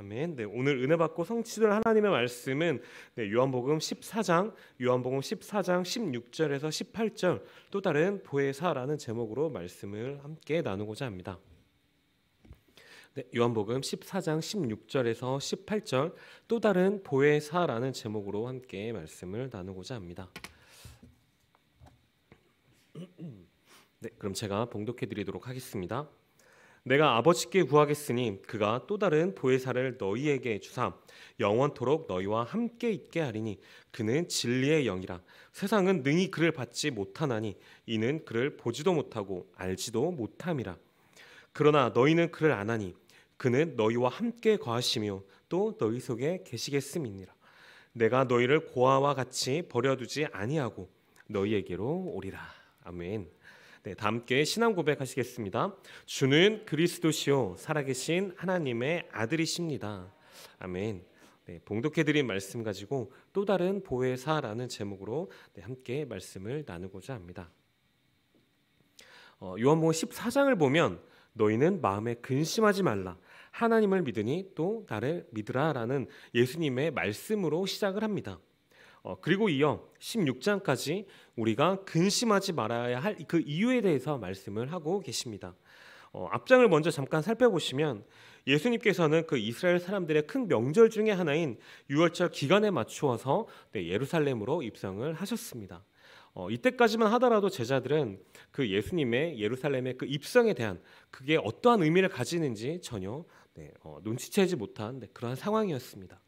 아멘. 네, 오늘 은혜 받고 성취될 하나님의 말씀은 네, 요한복음 14장, 요한복음 14장 16절에서 18절 또 다른 보혜사라는 제목으로 말씀을 함께 나누고자 합니다. 네, 요한복음 14장 16절에서 18절 또 다른 보혜사라는 제목으로 함께 말씀을 나누고자 합니다. 네, 그럼 제가 봉독해 드리도록 하겠습니다. 내가 아버지께 구하겠으니 그가 또 다른 보혜사를 너희에게 주사 영원토록 너희와 함께 있게 하리니 그는 진리의 영이라 세상은 능히 그를 받지 못하나니 이는 그를 보지도 못하고 알지도 못함이라 그러나 너희는 그를 안하니 그는 너희와 함께 거하시며 또 너희 속에 계시겠음이니라 내가 너희를 고아와 같이 버려두지 아니하고 너희에게로 오리라 아멘 네, 다 함께 신앙 고백하시겠습니다. 주는 그리스도시요 살아계신 하나님의 아들이십니다. 아멘. 네, 봉독해드린 말씀 가지고 또 다른 보혜사라는 제목으로 네, 함께 말씀을 나누고자 합니다. 어, 요한복음 14장을 보면 너희는 마음에 근심하지 말라. 하나님을 믿으니 또 나를 믿으라라는 예수님의 말씀으로 시작을 합니다. 어, 그리고 이어 16장까지 우리가 근심하지 말아야 할 그 이유에 대해서 말씀을 하고 계십니다. 어, 앞장을 먼저 잠깐 살펴보시면 예수님께서는 그 이스라엘 사람들의 큰 명절 중의 하나인 유월절 기간에 맞추어서 네, 예루살렘으로 입성을 하셨습니다. 어, 이때까지만 하더라도 제자들은 그 예수님의 예루살렘의 그 입성에 대한 그게 어떠한 의미를 가지는지 전혀 네, 어, 눈치채지 못한 네, 그러 상황이었습니다.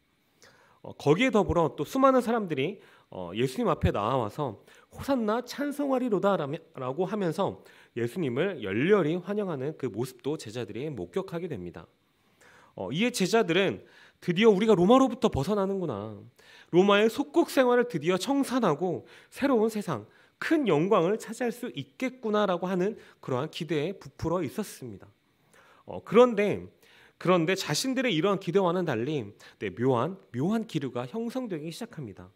어, 거기에 더불어 또 수많은 사람들이 어, 예수님 앞에 나와서 호산나 찬송하리로다라고 하면서 예수님을 열렬히 환영하는 그 모습도 제자들이 목격하게 됩니다. 어, 이에 제자들은 드디어 우리가 로마로부터 벗어나는구나. 로마의 속국 생활을 드디어 청산하고 새로운 세상, 큰 영광을 차지할 수 있겠구나라고 하는 그러한 기대에 부풀어 있었습니다. 어, 그런데 그런데 자신들의 이러한 기대와는 달리 네, 묘한 묘한 기류가 형성되기 시작합니다.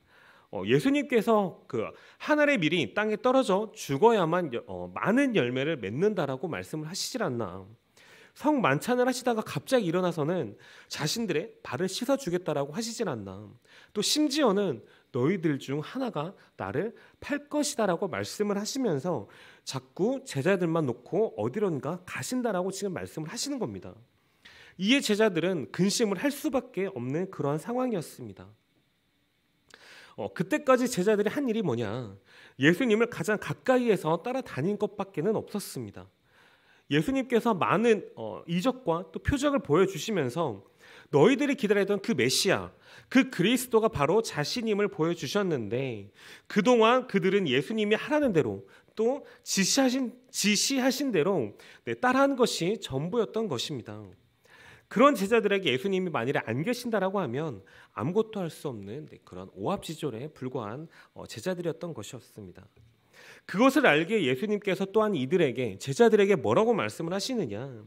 어, 예수님께서 그 하늘에 미리 땅에 떨어져 죽어야만 어, 많은 열매를 맺는다라고 말씀을 하시질 않나. 성 만찬을 하시다가 갑자기 일어나서는 자신들의 발을 씻어 주겠다라고 하시질 않나. 또 심지어는 너희들 중 하나가 나를 팔 것이다라고 말씀을 하시면서 자꾸 제자들만 놓고 어디론가 가신다라고 지금 말씀을 하시는 겁니다. 이에 제자들은 근심을 할 수밖에 없는 그러한 상황이었습니다. 어, 그때까지 제자들이 한 일이 뭐냐? 예수님을 가장 가까이에서 따라다닌 것밖에는 없었습니다. 예수님께서 많은 어, 이적과 또 표적을 보여주시면서 너희들이 기다리던 그 메시아, 그 그리스도가 바로 자신임을 보여주셨는데 그동안 그들은 예수님이 하라는 대로 또 지시하신, 지시하신 대로 네, 따라한 것이 전부였던 것입니다. 그런 제자들에게 예수님이 만일에 안 계신다라고 하면 아무것도 할 수 없는 네, 그런 오합지졸에 불과한 어, 제자들이었던 것이었습니다. 그것을 알기 예수님께서 또한 이들에게 제자들에게 뭐라고 말씀을 하시느냐?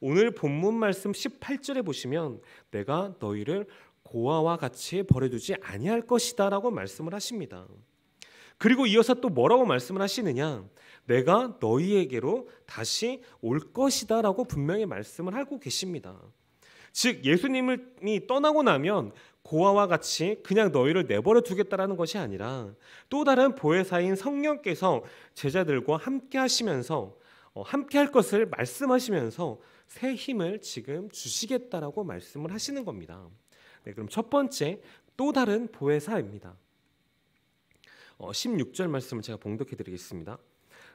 오늘 본문 말씀 18절에 보시면 내가 너희를 고아와 같이 버려두지 아니할 것이다라고 말씀을 하십니다. 그리고 이어서 또 뭐라고 말씀을 하시느냐? 내가 너희에게로 다시 올 것이다라고 분명히 말씀을 하고 계십니다. 즉 예수님이 떠나고 나면 고아와 같이 그냥 너희를 내버려 두겠다라는 것이 아니라 또 다른 보혜사인 성령께서 제자들과 함께 하시면서 어, 함께 할 것을 말씀하시면서 새 힘을 지금 주시겠다라고 말씀을 하시는 겁니다. 네, 그럼 첫 번째 또 다른 보혜사입니다. 16절 어, 말씀을 제가 봉독해 드리겠습니다.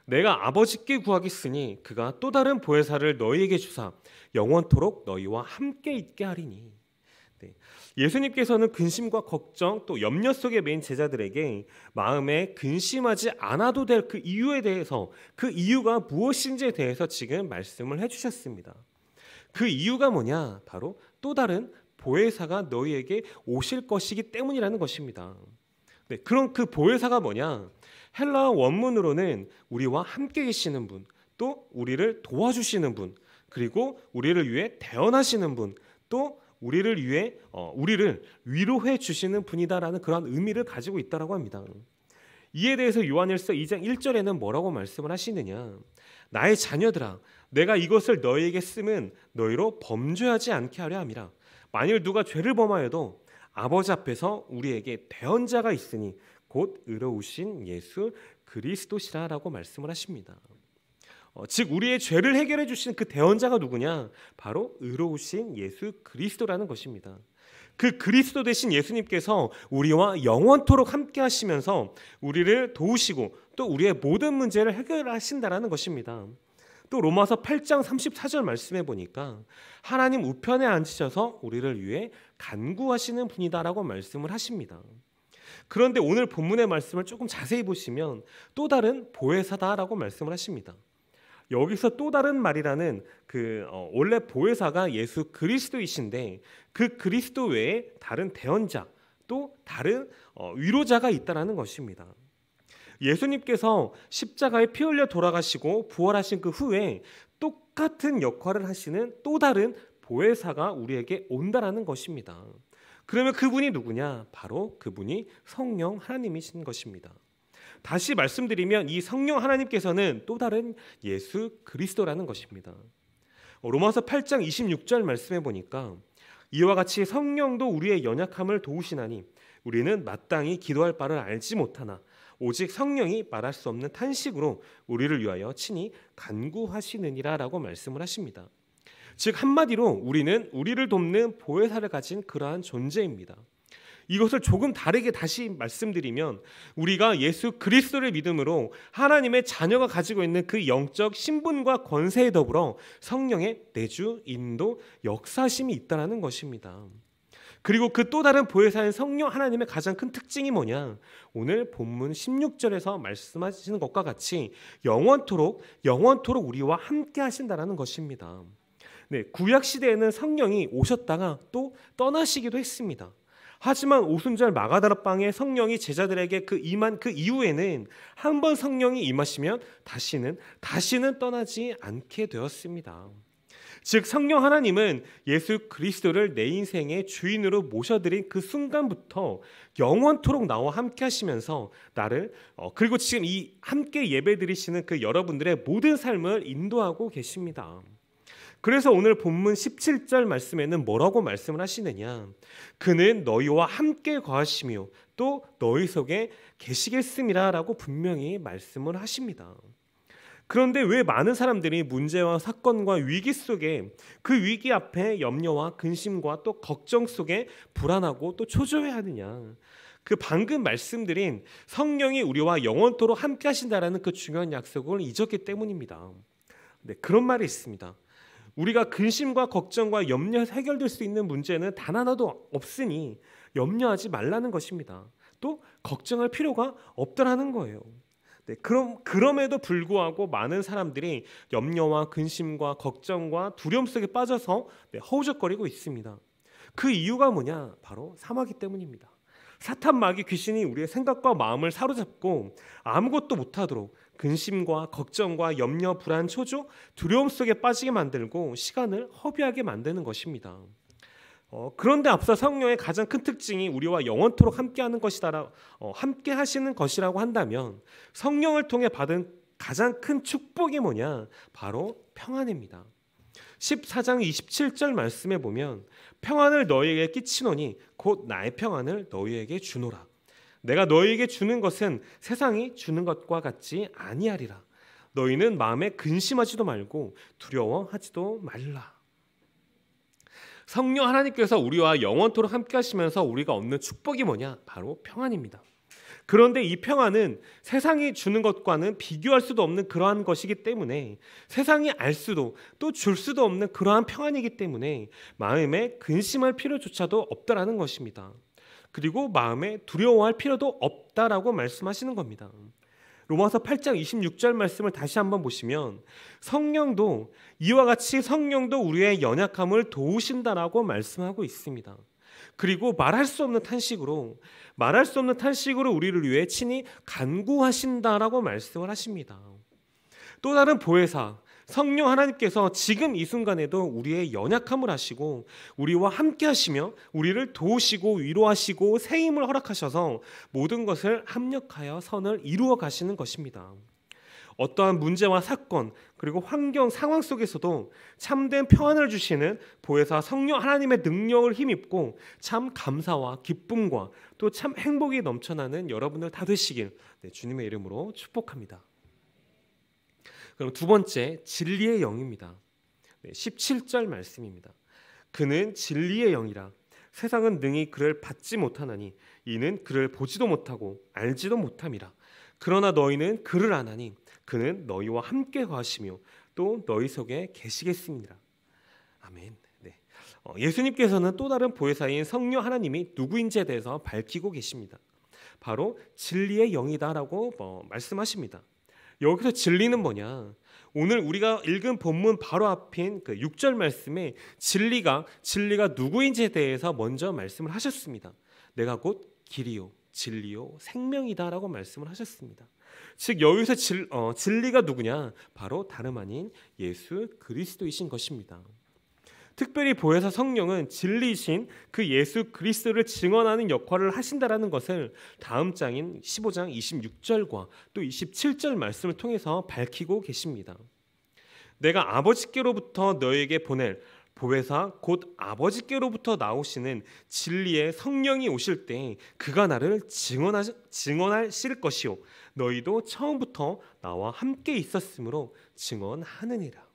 내가 아버지께 구하겠으니 그가 또 다른 보혜사를 너희에게 주사 영원토록 너희와 함께 있게 하리니 네. 예수님께서는 근심과 걱정 또 염려 속에 매인 제자들에게 마음에 근심하지 않아도 될 그 이유에 대해서 그 이유가 무엇인지에 대해서 지금 말씀을 해주셨습니다. 그 이유가 뭐냐? 바로 또 다른 보혜사가 너희에게 오실 것이기 때문이라는 것입니다. 네, 그럼 그 보혜사가 뭐냐? 헬라 원문으로는 우리와 함께 계시는 분, 또 우리를 도와주시는 분, 그리고 우리를 위해 대언하시는 분, 또 우리를 위해 어, 우리를 위로해 주시는 분이다라는 그러한 의미를 가지고 있다라고 합니다. 이에 대해서 요한일서 2장 1절에는 뭐라고 말씀을 하시느냐? 나의 자녀들아, 내가 이것을 너희에게 쓰면 너희로 범죄하지 않게 하려 함이라. 만일 누가 죄를 범하여도 아버지 앞에서 우리에게 대언자가 있으니 곧 의로우신 예수 그리스도시라라고 말씀을 하십니다. 어, 즉 우리의 죄를 해결해 주신 그대원자가 누구냐? 바로 의로우신 예수 그리스도라는 것입니다. 그 그리스도 대신 예수님께서 우리와 영원토록 함께 하시면서 우리를 도우시고 또 우리의 모든 문제를 해결하신다라는 것입니다. 또 로마서 8장 34절 말씀해 보니까 하나님 우편에 앉으셔서 우리를 위해 간구하시는 분이다라고 말씀을 하십니다. 그런데 오늘 본문의 말씀을 조금 자세히 보시면 또 다른 보혜사다라고 말씀을 하십니다. 여기서 또 다른 말이라는 그 어, 원래 보혜사가 예수 그리스도이신데 그 그리스도 외에 다른 대언자 또 다른 어, 위로자가 있다라는 것입니다. 예수님께서 십자가에 피 흘려 돌아가시고 부활하신 그 후에 똑같은 역할을 하시는 또 다른 보혜사가 우리에게 온다라는 것입니다. 그러면 그분이 누구냐? 바로 그분이 성령 하나님이신 것입니다. 다시 말씀드리면 이 성령 하나님께서는 또 다른 예수 그리스도라는 것입니다. 로마서 8장 26절 말씀해 보니까 이와 같이 성령도 우리의 연약함을 도우시나니 우리는 마땅히 기도할 바를 알지 못하나 오직 성령이 말할 수 없는 탄식으로 우리를 위하여 친히 간구하시느니라라고 말씀을 하십니다. 즉 한마디로 우리는 우리를 돕는 보혜사를 가진 그러한 존재입니다. 이것을 조금 다르게 다시 말씀드리면 우리가 예수 그리스도를 믿음으로 하나님의 자녀가 가지고 있는 그 영적 신분과 권세에 더불어 성령의 내주, 인도, 역사심이 있다라는 것입니다. 그리고 그 또 다른 보혜사인 성령 하나님의 가장 큰 특징이 뭐냐? 오늘 본문 16절에서 말씀하시는 것과 같이 영원토록 영원토록 우리와 함께 하신다라는 것입니다. 네, 구약 시대에는 성령이 오셨다가 또 떠나시기도 했습니다. 하지만 오순절 마가다라 빵에 성령이 제자들에게 그 임한 그 이후에는 한 번 성령이 임하시면 다시는 다시는 떠나지 않게 되었습니다. 즉 성령 하나님은 예수 그리스도를 내 인생의 주인으로 모셔드린 그 순간부터 영원토록 나와 함께 하시면서 나를 어, 그리고 지금 이 함께 예배드리시는 그 여러분들의 모든 삶을 인도하고 계십니다. 그래서 오늘 본문 17절 말씀에는 뭐라고 말씀을 하시느냐? 그는 너희와 함께 거하시며 또 너희 속에 계시겠음이라라고 분명히 말씀을 하십니다. 그런데 왜 많은 사람들이 문제와 사건과 위기 속에 그 위기 앞에 염려와 근심과 또 걱정 속에 불안하고 또 초조해하느냐? 그 방금 말씀드린 성령이 우리와 영원토록 함께 하신다라는 그 중요한 약속을 잊었기 때문입니다. 네, 그런 말이 있습니다. 우리가 근심과 걱정과 염려 해결될 수 있는 문제는 단 하나도 없으니 염려하지 말라는 것입니다. 또 걱정할 필요가 없더라는 거예요. 네, 그럼 그럼에도 불구하고 많은 사람들이 염려와 근심과 걱정과 두려움 속에 빠져서 네, 허우적거리고 있습니다. 그 이유가 뭐냐? 바로 사마귀 때문입니다. 사탄 마귀 귀신이 우리의 생각과 마음을 사로잡고 아무것도 못하도록 근심과 걱정과 염려, 불안, 초조, 두려움 속에 빠지게 만들고 시간을 허비하게 만드는 것입니다. 어, 그런데 앞서 성령의 가장 큰 특징이 우리와 영원토록 함께하는 것이다 어, 함께하시는 것이라고 한다면 성령을 통해 받은 가장 큰 축복이 뭐냐? 바로 평안입니다. 14장 27절 말씀에 보면 평안을 너희에게 끼치노니 곧 나의 평안을 너희에게 주노라. 내가 너희에게 주는 것은 세상이 주는 것과 같지 아니하리라. 너희는 마음에 근심하지도 말고 두려워하지도 말라. 성령 하나님께서 우리와 영원토록 함께 하시면서 우리가 얻는 축복이 뭐냐? 바로 평안입니다. 그런데 이 평안은 세상이 주는 것과는 비교할 수도 없는 그러한 것이기 때문에 세상이 알 수도 또 줄 수도 없는 그러한 평안이기 때문에 마음에 근심할 필요조차도 없다라는 것입니다. 그리고 마음에 두려워할 필요도 없다라고 말씀하시는 겁니다. 로마서 8장 26절 말씀을 다시 한번 보시면 성령도 이와 같이 성령도 우리의 연약함을 도우신다라고 말씀하고 있습니다. 그리고 말할 수 없는 탄식으로 말할 수 없는 탄식으로 우리를 위해 친히 간구하신다라고 말씀을 하십니다. 또 다른 보혜사 성령 하나님께서 지금 이 순간에도 우리의 연약함을 아시고 우리와 함께 하시며 우리를 도우시고 위로하시고 새 힘을 허락하셔서 모든 것을 합력하여 선을 이루어 가시는 것입니다. 어떠한 문제와 사건 그리고 환경 상황 속에서도 참된 평안을 주시는 보혜사 성령 하나님의 능력을 힘입고 참 감사와 기쁨과 또 참 행복이 넘쳐나는 여러분들 다 되시길 네, 주님의 이름으로 축복합니다. 그럼 두 번째 진리의 영입니다. 17절 말씀입니다. 그는 진리의 영이라 세상은 능히 그를 받지 못하나니 이는 그를 보지도 못하고 알지도 못함이라. 그러나 너희는 그를 아나니 그는 너희와 함께 가시며 또 너희 속에 계시겠습니다. 아멘. 네. 어, 예수님께서는 또 다른 보혜사인 성령 하나님이 누구인지에 대해서 밝히고 계십니다. 바로 진리의 영이다라고 뭐 말씀하십니다. 여기서 진리는 뭐냐? 오늘 우리가 읽은 본문 바로 앞인 그 6절 말씀에 진리가 진리가 누구인지에 대해서 먼저 말씀을 하셨습니다. 내가 곧 길이요 진리요 생명이다라고 말씀을 하셨습니다. 즉 여기서 질, 어, 진리가 누구냐? 바로 다름 아닌 예수 그리스도이신 것입니다. 특별히 보혜사 성령은 진리신 이그 예수 그리스도를 증언하는 역할을 하신다라는 것을 다음 장인 15장 26절과 또 27절 말씀을 통해서 밝히고 계십니다. 내가 아버지께로부터 너에게 보낼 보혜사 곧 아버지께로부터 나오시는 진리의 성령이 오실 때 그가 나를 증언하, 증언하실 것이요 너희도 처음부터 나와 함께 있었으므로 증언하느니라.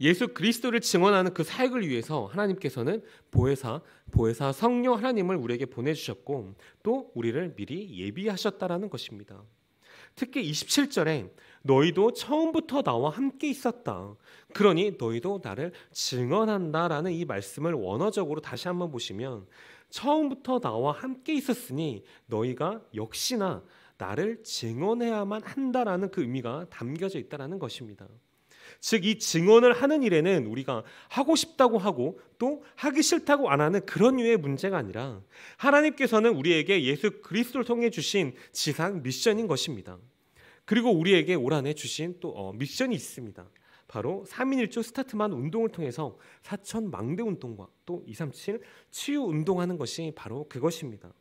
예수 그리스도를 증언하는 그 사역을 위해서 하나님께서는 보혜사, 보혜사 성령 하나님을 우리에게 보내주셨고 또 우리를 미리 예비하셨다라는 것입니다. 특히 27절에 너희도 처음부터 나와 함께 있었다. 그러니 너희도 나를 증언한다라는 이 말씀을 원어적으로 다시 한번 보시면 처음부터 나와 함께 있었으니 너희가 역시나 나를 증언해야만 한다라는 그 의미가 담겨져 있다라는 것입니다. 즉이 증언을 하는 일에는 우리가 하고 싶다고 하고 또 하기 싫다고 안 하는 그런 유의 문제가 아니라 하나님께서는 우리에게 예수 그리스도를 통해 주신 지상 미션인 것입니다. 그리고 우리에게 올 한해 주신 또 어, 미션이 있습니다. 바로 3인1조 스타트만 운동을 통해서 사천 망대 운동과 또237 치유 운동하는 것이 바로 그것입니다.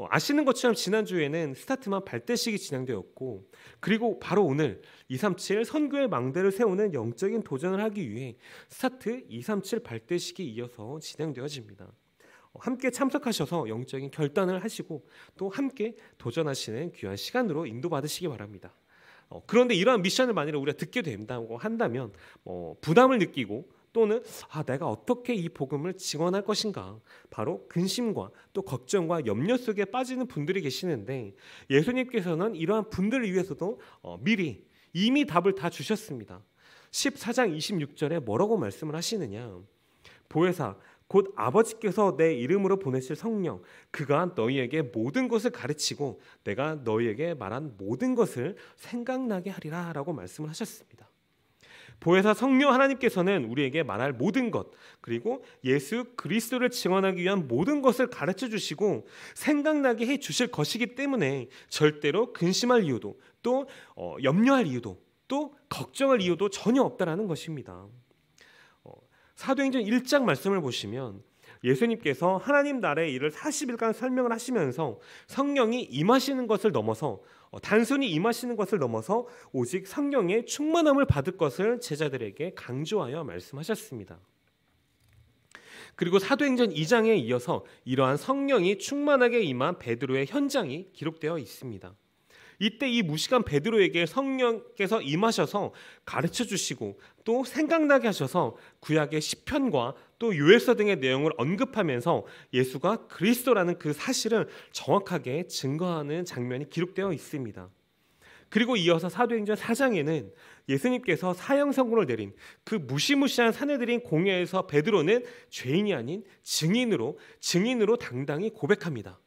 어, 아시는 것처럼 지난주에는 스타트만 발대식이 진행되었고 그리고 바로 오늘 237 선교의 망대를 세우는 영적인 도전을 하기 위해 스타트 237 발대식이 이어서 진행되어집니다. 어, 함께 참석하셔서 영적인 결단을 하시고 또 함께 도전하시는 귀한 시간으로 인도받으시기 바랍니다. 어, 그런데 이러한 미션을 만일 우리가 듣게 된다고 한다면 뭐, 부담을 느끼고 또는 아 내가 어떻게 이 복음을 증언할 것인가 바로 근심과 또 걱정과 염려 속에 빠지는 분들이 계시는데 예수님께서는 이러한 분들을 위해서도 어, 미리 이미 답을 다 주셨습니다. 14장 26절에 뭐라고 말씀을 하시느냐 보혜사 곧 아버지께서 내 이름으로 보내실 성령 그가 너희에게 모든 것을 가르치고 내가 너희에게 말한 모든 것을 생각나게 하리라라고 말씀을 하셨습니다. 보혜사 성령 하나님께서는 우리에게 말할 모든 것 그리고 예수 그리스도를 증언하기 위한 모든 것을 가르쳐 주시고 생각나게 해 주실 것이기 때문에 절대로 근심할 이유도 또 어, 염려할 이유도 또 걱정할 이유도 전혀 없다라는 것입니다. 어, 사도행전 1장 말씀을 보시면 예수님께서 하나님 나라의 일을 40일간 설명을 하시면서 성령이 임하시는 것을 넘어서 어, 단순히 임하시는 것을 넘어서 오직 성령의 충만함을 받을 것을 제자들에게 강조하여 말씀하셨습니다. 그리고 사도행전 2장에 이어서 이러한 성령이 충만하게 임한 베드로의 현장이 기록되어 있습니다. 이때 이 무식한 베드로에게 성령께서 임하셔서 가르쳐 주시고 또 생각나게 하셔서 구약의 시편과 또 요엘서 등의 내용을 언급하면서 예수가 그리스도라는 그 사실을 정확하게 증거하는 장면이 기록되어 있습니다. 그리고 이어서 사도행전 4장에는 예수님께서 사형 선고를 내린 그 무시무시한 사내들인 공회에서 베드로는 죄인이 아닌 증인으로 증인으로 당당히 고백합니다.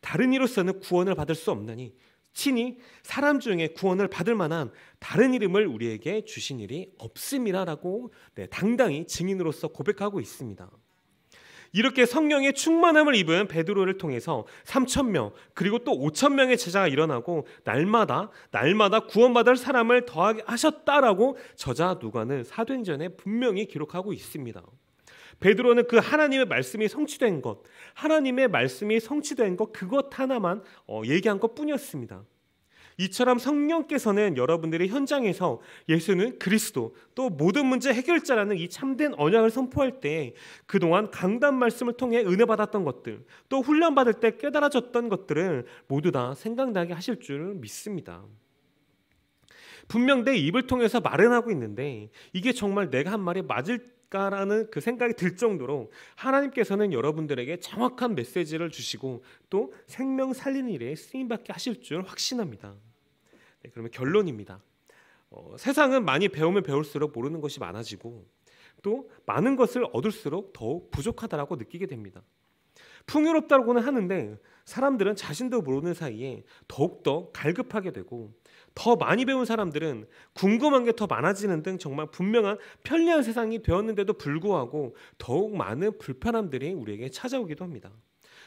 다른 이로서는 구원을 받을 수 없나니 친히 사람 중에 구원을 받을 만한 다른 이름을 우리에게 주신 일이 없음이라라고 네, 당당히 증인으로서 고백하고 있습니다. 이렇게 성령의 충만함을 입은 베드로를 통해서 3천 명 그리고 또 5천 명의 제자가 일어나고 날마다 날마다 구원받을 사람을 더하게 하셨다라고 저자 누가는 사도행전에 분명히 기록하고 있습니다. 베드로는 그 하나님의 말씀이 성취된 것, 하나님의 말씀이 성취된 것 그것 하나만 어, 얘기한 것뿐이었습니다. 이처럼 성령께서는 여러분들의 현장에서 예수는 그리스도 또 모든 문제 해결자라는 이 참된 언약을 선포할 때 그동안 강단 말씀을 통해 은혜 받았던 것들 또 훈련 받을 때 깨달아졌던 것들을 모두 다 생각나게 하실 줄 믿습니다. 분명 내 입을 통해서 말은 하고 있는데 이게 정말 내가 한 말이 맞을 않을까라는 그 생각이 들 정도로 하나님께서는 여러분들에게 정확한 메시지를 주시고 또 생명 살리는 일에 쓰임 받게 하실 줄 확신합니다. 네, 그러면 결론입니다. 어, 세상은 많이 배우면 배울수록 모르는 것이 많아지고 또 많은 것을 얻을수록 더욱 부족하다라고 느끼게 됩니다. 풍요롭다고는 하는데 사람들은 자신도 모르는 사이에 더욱더 갈급하게 되고 더 많이 배운 사람들은 궁금한 게 더 많아지는 등 정말 분명한 편리한 세상이 되었는데도 불구하고 더욱 많은 불편함들이 우리에게 찾아오기도 합니다.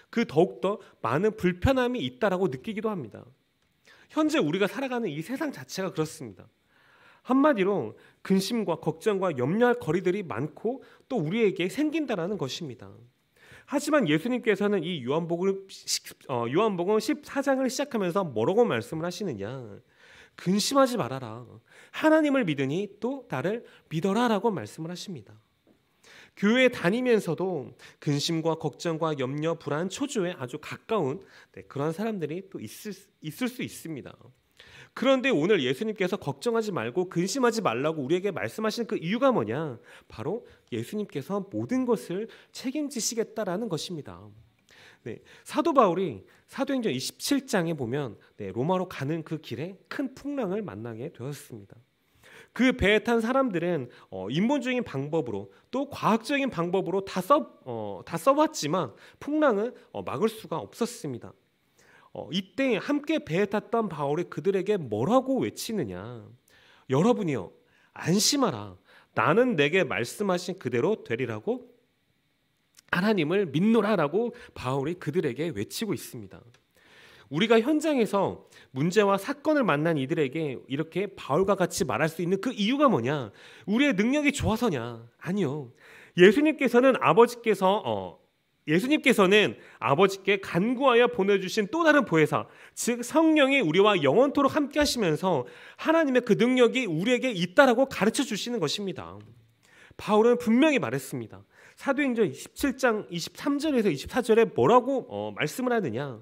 그 더욱더 많은 불편함이 있다라고 느끼기도 합니다. 현재 우리가 살아가는 이 세상 자체가 그렇습니다. 한마디로 근심과 걱정과 염려할 거리들이 많고 또 우리에게 생긴다라는 것입니다. 하지만 예수님께서는 이 요한복음, 14장을 어, 시작하면서 뭐라고 말씀을 하시느냐. 근심하지 말아라. 하나님을 믿으니 또 나를 믿어라라고 말씀을 하십니다. 교회 다니면서도 근심과 걱정과 염려, 불안, 초조에 아주 가까운 네, 그런 사람들이 또 있을, 있을 수 있습니다. 그런데 오늘 예수님께서 걱정하지 말고 근심하지 말라고 우리에게 말씀하신그 이유가 뭐냐? 바로 예수님께서 모든 것을 책임지시겠다라는 것입니다. 네, 사도 바울이 사도행전 27장에 보면 네, 로마로 가는 그 길에 큰 풍랑을 만나게 되었습니다. 그 배에 탄 사람들은 어, 인본적인 방법으로 또 과학적인 방법으로 다, 써, 어, 다 써봤지만 풍랑은 어, 막을 수가 없었습니다. 어, 이때 함께 배에 탔던 바울이 그들에게 뭐라고 외치느냐 여러분이요 안심하라 나는 내게 말씀하신 그대로 되리라고 하나님을 믿노라라고 바울이 그들에게 외치고 있습니다. 우리가 현장에서 문제와 사건을 만난 이들에게 이렇게 바울과 같이 말할 수 있는 그 이유가 뭐냐? 우리의 능력이 좋아서냐? 아니요. 예수님께서는 아버지께서 어, 예수님께서는 아버지께 간구하여 보내주신 또 다른 보혜사, 즉 성령이 우리와 영원토록 함께하시면서 하나님의 그 능력이 우리에게 있다라고 가르쳐 주시는 것입니다. 바울은 분명히 말했습니다. 사도행전 17장 23절에서 24절에 뭐라고 어, 말씀을 하느냐?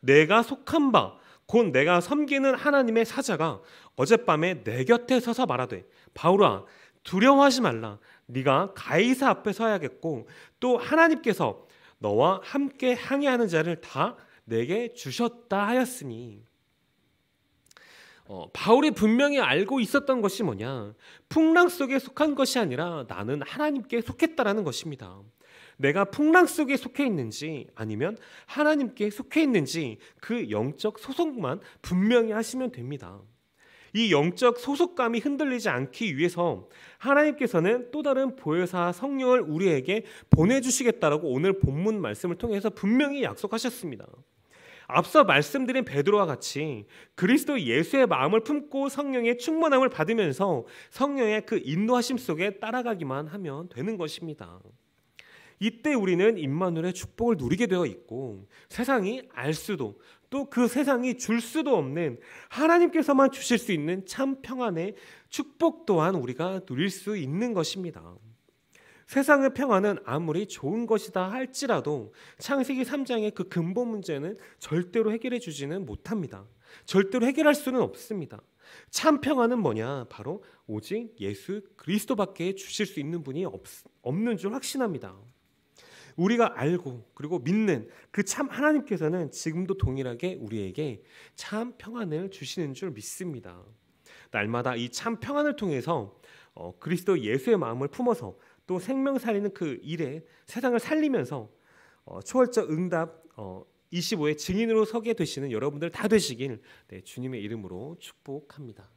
내가 속한 바 곧 내가 섬기는 하나님의 사자가 어젯밤에 내 곁에 서서 말하되 바울아 두려워하지 말라 네가 가이사 앞에 서야겠고 또 하나님께서 너와 함께 항해하는 자를 다 내게 주셨다 하였으니 어, 바울이 분명히 알고 있었던 것이 뭐냐? 풍랑 속에 속한 것이 아니라 나는 하나님께 속했다라는 것입니다. 내가 풍랑 속에 속해 있는지 아니면 하나님께 속해 있는지 그 영적 소속만 분명히 하시면 됩니다. 이 영적 소속감이 흔들리지 않기 위해서 하나님께서는 또 다른 보혜사 성령을 우리에게 보내주시겠다라고 오늘 본문 말씀을 통해서 분명히 약속하셨습니다. 앞서 말씀드린 베드로와 같이 그리스도 예수의 마음을 품고 성령의 충만함을 받으면서 성령의 그 인도하심 속에 따라가기만 하면 되는 것입니다. 이때 우리는 임마누엘의 축복을 누리게 되어 있고 세상이 알 수도 또 그 세상이 줄 수도 없는 하나님께서만 주실 수 있는 참 평안의 축복 또한 우리가 누릴 수 있는 것입니다. 세상의 평화는 아무리 좋은 것이다 할지라도 창세기 3장의 그 근본 문제는 절대로 해결해 주지는 못합니다. 절대로 해결할 수는 없습니다. 참 평화는 뭐냐? 바로 오직 예수 그리스도밖에 주실 수 있는 분이 없, 없는 줄 확신합니다. 우리가 알고 그리고 믿는 그 참 하나님께서는 지금도 동일하게 우리에게 참 평안을 주시는 줄 믿습니다. 날마다 이 참 평안을 통해서 어, 그리스도 예수의 마음을 품어서 또 생명 살리는 그 일에 세상을 살리면서 어, 초월적 응답 어, 25의 증인으로 서게 되시는 여러분들 다 되시길 네, 주님의 이름으로 축복합니다.